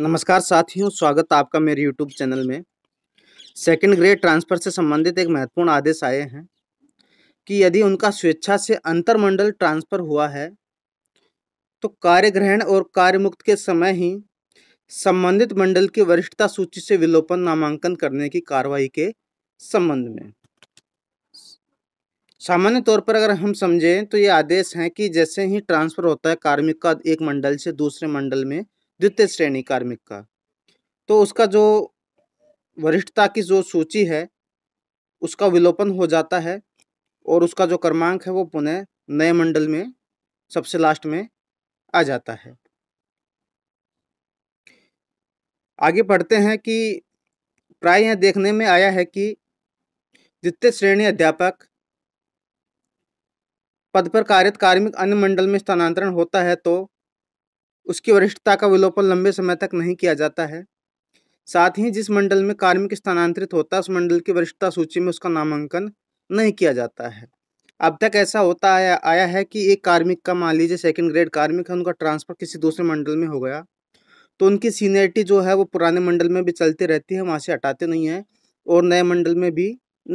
नमस्कार साथियों स्वागत आपका मेरे यूट्यूब चैनल में सेकंड ग्रेड ट्रांसफ़र से संबंधित एक महत्वपूर्ण आदेश आए हैं कि यदि उनका स्वेच्छा से अंतरमंडल ट्रांसफ़र हुआ है तो कार्य ग्रहण और कार्यमुक्त के समय ही संबंधित मंडल की वरिष्ठता सूची से विलोपन नामांकन करने की कार्रवाई के संबंध में सामान्य तौर पर अगर हम समझें तो ये आदेश हैं कि जैसे ही ट्रांसफ़र होता है कार्मिक का एक मंडल से दूसरे मंडल में द्वितीय श्रेणी कार्मिक का तो उसका जो वरिष्ठता की जो सूची है उसका विलोपन हो जाता है और उसका जो क्रमांक है वो पुनः नए मंडल में सबसे लास्ट में आ जाता है आगे पढ़ते हैं कि प्राय यह देखने में आया है कि द्वितीय श्रेणी अध्यापक पद पर कार्यरत कार्मिक अन्य मंडल में स्थानांतरण होता है तो उसकी वरिष्ठता का विलोपन लंबे समय तक नहीं किया जाता है साथ ही जिस मंडल में कार्मिक स्थानांतरित होता है उस मंडल की वरिष्ठता सूची में उसका नामांकन नहीं किया जाता है अब तक ऐसा होता आया आया है कि एक कार्मिक का मान लीजिए सेकंड ग्रेड कार्मिक है उनका ट्रांसफ़र किसी दूसरे मंडल में हो गया तो उनकी सीनियरिटी जो है वो पुराने मंडल में भी चलती रहती है वहाँ से हटाते नहीं हैं और नए मंडल में भी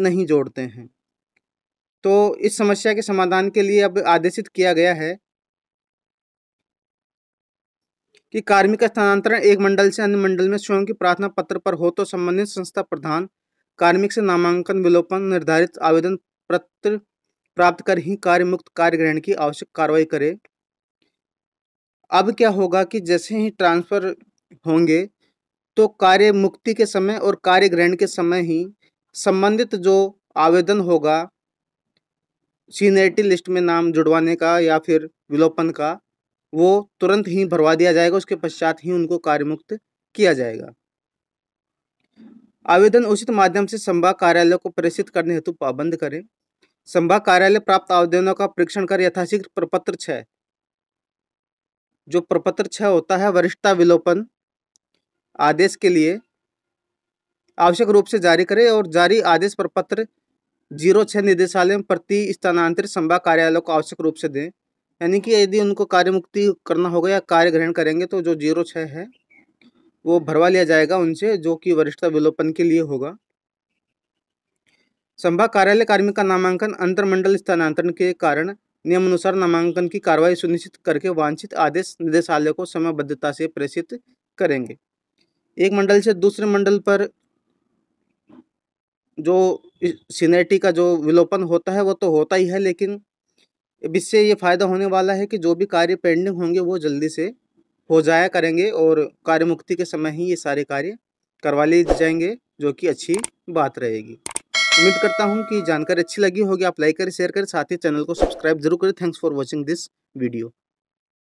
नहीं जोड़ते हैं तो इस समस्या के समाधान के लिए अब आदेशित किया गया है कि कार्मिक स्थानांतरण एक मंडल से अन्य मंडल में स्वयं की प्रार्थना पत्र पर हो तो संबंधित संस्था प्रधान कार्मिक से नामांकन विलोपन निर्धारित आवेदन पत्र प्राप्त कर ही कार्य मुक्त कार्य ग्रहण की आवश्यक कार्रवाई करे अब क्या होगा कि जैसे ही ट्रांसफर होंगे तो कार्य मुक्ति के समय और कार्य ग्रहण के समय ही संबंधित जो आवेदन होगा सीनियरिटी लिस्ट में नाम जुड़वाने का या फिर विलोपन का वो तुरंत ही भरवा दिया जाएगा उसके पश्चात ही उनको कार्यमुक्त किया जाएगा आवेदन उचित माध्यम से संभाग कार्यालय को प्रेषित करने हेतु पाबंद करें संभाग कार्यालय प्राप्त आवेदनों का परीक्षण कर यथाशीघ्र प्रपत्र छः जो प्रपत्र छः होता है वरिष्ठता विलोपन आदेश के लिए आवश्यक रूप से जारी करें और जारी आदेश प्रपत्र जीरो छः निदेशालय प्रति स्थानांतरित संभाग कार्यालय को आवश्यक रूप से दें यानी कि यदि उनको कार्य मुक्ति करना होगा या कार्य ग्रहण करेंगे तो जो जीरो छः है वो भरवा लिया जाएगा उनसे जो कि वरिष्ठता विलोपन के लिए होगा संभाग कार्यालय कार्मिक का नामांकन अंतर्मंडल स्थानांतरण के कारण नियमानुसार नामांकन की कार्रवाई सुनिश्चित करके वांछित आदेश निदेशालय को समयबद्धता से प्रेषित करेंगे एक मंडल से दूसरे मंडल पर जो सीनेटी का जो विलोपन होता है वो तो होता ही है लेकिन इससे ये फ़ायदा होने वाला है कि जो भी कार्य पेंडिंग होंगे वो जल्दी से हो जाया करेंगे और कार्य मुक्ति के समय ही ये सारे कार्य करवा लिए जाएंगे जो कि अच्छी बात रहेगी उम्मीद करता हूँ कि जानकारी अच्छी लगी होगी आप लाइक करें शेयर करें साथ ही चैनल को सब्सक्राइब जरूर करें thanks for watching this video